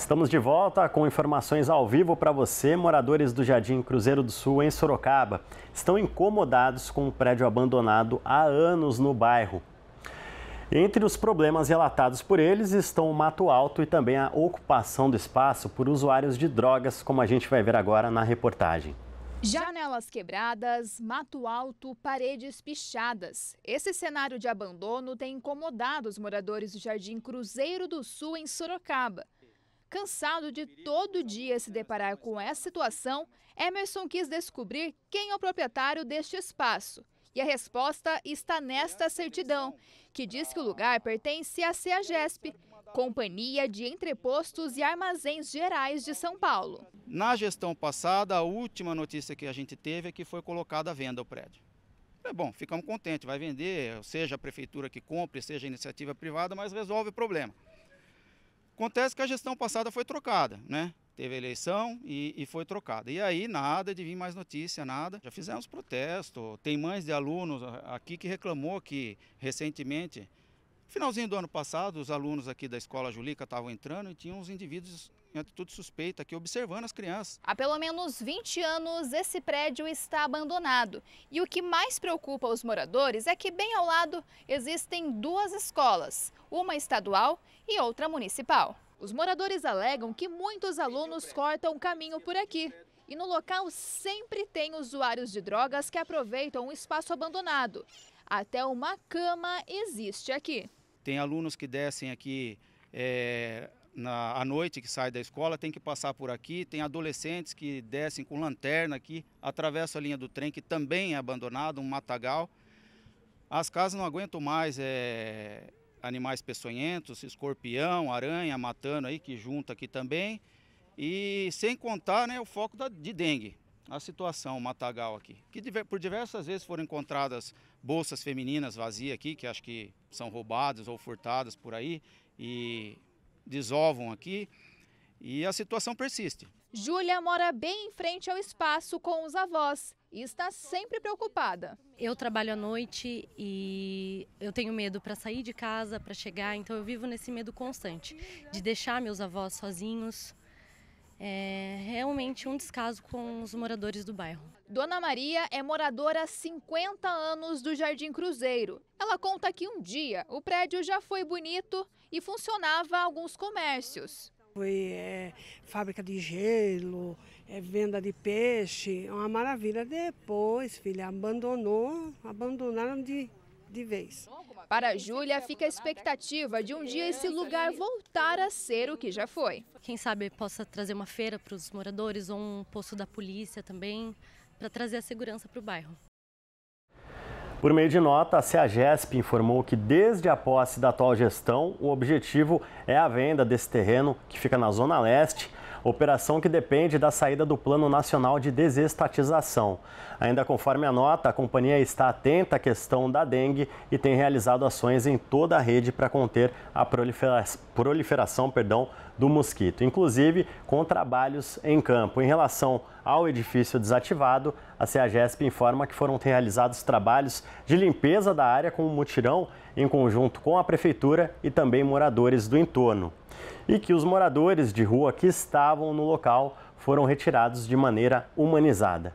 Estamos de volta com informações ao vivo para você, moradores do Jardim Cruzeiro do Sul, em Sorocaba. Estão incomodados com um prédio abandonado há anos no bairro. Entre os problemas relatados por eles estão o mato alto e também a ocupação do espaço por usuários de drogas, como a gente vai ver agora na reportagem. Janelas quebradas, mato alto, paredes pichadas. Esse cenário de abandono tem incomodado os moradores do Jardim Cruzeiro do Sul, em Sorocaba. Cansado de todo dia se deparar com essa situação, Emerson quis descobrir quem é o proprietário deste espaço. E a resposta está é nesta certidão, que diz que o ah, lugar pertence à é CEAGESP, Companhia de Entrepostos e Armazéns Gerais de São Paulo. Na gestão passada, a última notícia que a gente teve é que foi colocada à venda o prédio. É bom, ficamos contentes, vai vender, seja a prefeitura que compre, seja a iniciativa privada, mas resolve o problema. Acontece que a gestão passada foi trocada, né? Teve eleição e, e foi trocada. E aí nada de vir mais notícia, nada. Já fizemos protesto. Tem mães de alunos ah, aqui que reclamou que recentemente Finalzinho do ano passado, os alunos aqui da Escola Julica estavam entrando e tinham uns indivíduos em atitude suspeita aqui observando as crianças. Há pelo menos 20 anos esse prédio está abandonado. E o que mais preocupa os moradores é que bem ao lado existem duas escolas, uma estadual e outra municipal. Os moradores alegam que muitos alunos cortam caminho por aqui e no local sempre tem usuários de drogas que aproveitam um espaço abandonado. Até uma cama existe aqui. Tem alunos que descem aqui é, na, à noite, que saem da escola, tem que passar por aqui. Tem adolescentes que descem com lanterna aqui, atravessam a linha do trem, que também é abandonada, um matagal. As casas não aguentam mais é, animais peçonhentos, escorpião, aranha, matando aí, que junta aqui também. E sem contar né, o foco da, de dengue, a situação, o matagal aqui. Que por diversas vezes foram encontradas bolsas femininas vazias aqui, que acho que são roubadas ou furtadas por aí e desovam aqui. E a situação persiste. Júlia mora bem em frente ao espaço com os avós e está sempre preocupada. Eu trabalho à noite e eu tenho medo para sair de casa, para chegar, então eu vivo nesse medo constante de deixar meus avós sozinhos, é realmente um descaso com os moradores do bairro. Dona Maria é moradora há 50 anos do Jardim Cruzeiro. Ela conta que um dia o prédio já foi bonito e funcionava alguns comércios. Foi é, fábrica de gelo, é, venda de peixe, é uma maravilha. Depois, filha, abandonou, abandonaram de de vez. Para Júlia, fica a expectativa de um dia esse lugar voltar a ser o que já foi. Quem sabe possa trazer uma feira para os moradores ou um posto da polícia também, para trazer a segurança para o bairro. Por meio de nota, a CEAGESP informou que desde a posse da atual gestão, o objetivo é a venda desse terreno que fica na Zona Leste operação que depende da saída do Plano Nacional de Desestatização. Ainda conforme a nota, a companhia está atenta à questão da dengue e tem realizado ações em toda a rede para conter a proliferação perdão, do mosquito, inclusive com trabalhos em campo. Em relação ao edifício desativado, a CEAGESP informa que foram realizados trabalhos de limpeza da área com um mutirão em conjunto com a prefeitura e também moradores do entorno. E que os moradores de rua que estavam no local foram retirados de maneira humanizada.